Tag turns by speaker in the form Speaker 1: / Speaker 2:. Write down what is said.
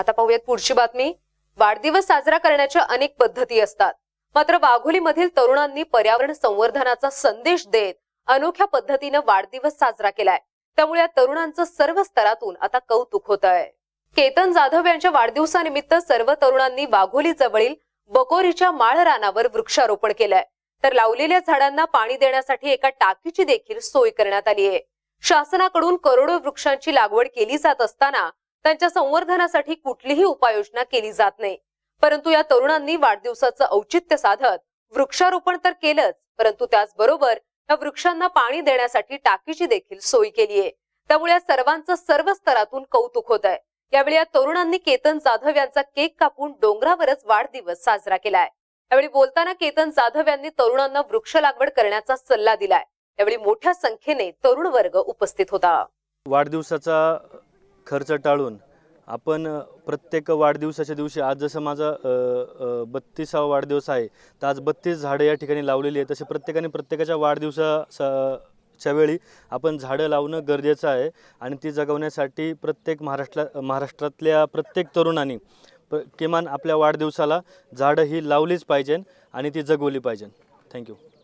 Speaker 1: आता पाहूयात पुढची बातमी वाढदिवस साजरा करण्याच्या अनेक पद्धती असतात मात्र वाघोलीमधील तरुणांनी पर्यावरण संवर्धनाचा संदेश देत अनोख्या पद्धतीनं वाढदिवस साजरा केलाय त्यामुळे या तरुणांचं सर्व स्तरातून आता कौतुक होत आहे केतन जाधव यांच्या वाढदिवसानिमित्त सर्व तरुणांनी वाघोली जवळील बकोरीच्या माळ रानावर वृक्षारोपण केलंय तर लावलेल्या झाडांना पाणी देण्यासाठी एका टाकीची देखील सोय करण्यात आली आहे शासनाकडून करोडो वृक्षांची लागवड केली जात असताना त्यांच्या संवर्धनासाठी कुठलीही उपाययोजना केली जात नाही परंतु या तरुणांनी वाढदिवसाचं औचित्य साधत वृक्षारोपण तर केलंच परंतु त्याचबरोबर या वृक्षांना पाणी देण्यासाठी टाकीची देखील सोय केली आहे त्यामुळे या सर्वांचं सर्व स्तरातून कौतुक होत आहे यावेळी या तरुणांनी केतन जाधव यांचा केक कापून डोंगरावरच वाढदिवस साजरा केलाय यावेळी बोलताना केतन जाधव यांनी तरुणांना वृक्ष लागवड करण्याचा सल्ला दिलाय यावेळी मोठ्या संख्येने तरुण वर्ग उपस्थित होता
Speaker 2: वाढदिवसाचा खर्च टाळून आपण प्रत्येक वाढदिवसाच्या दिवशी आज जसं माझा बत्तीसावा वाढदिवस आहे तर आज बत्तीस झाडं या ठिकाणी लावलेली आहे तसे प्रत्येकाने प्रत्येकाच्या वाढदिवसा च्या वेळी आपण झाडं लावणं गरजेचं आहे आणि ती जगवण्यासाठी प्रत्येक महाराष्ट्रा महाराष्ट्रातल्या प्रत्येक तरुणांनी प्र किमान आपल्या वाढदिवसाला झाडं ही लावलीच पाहिजे आणि ती जगवली पाहिजे थँक्यू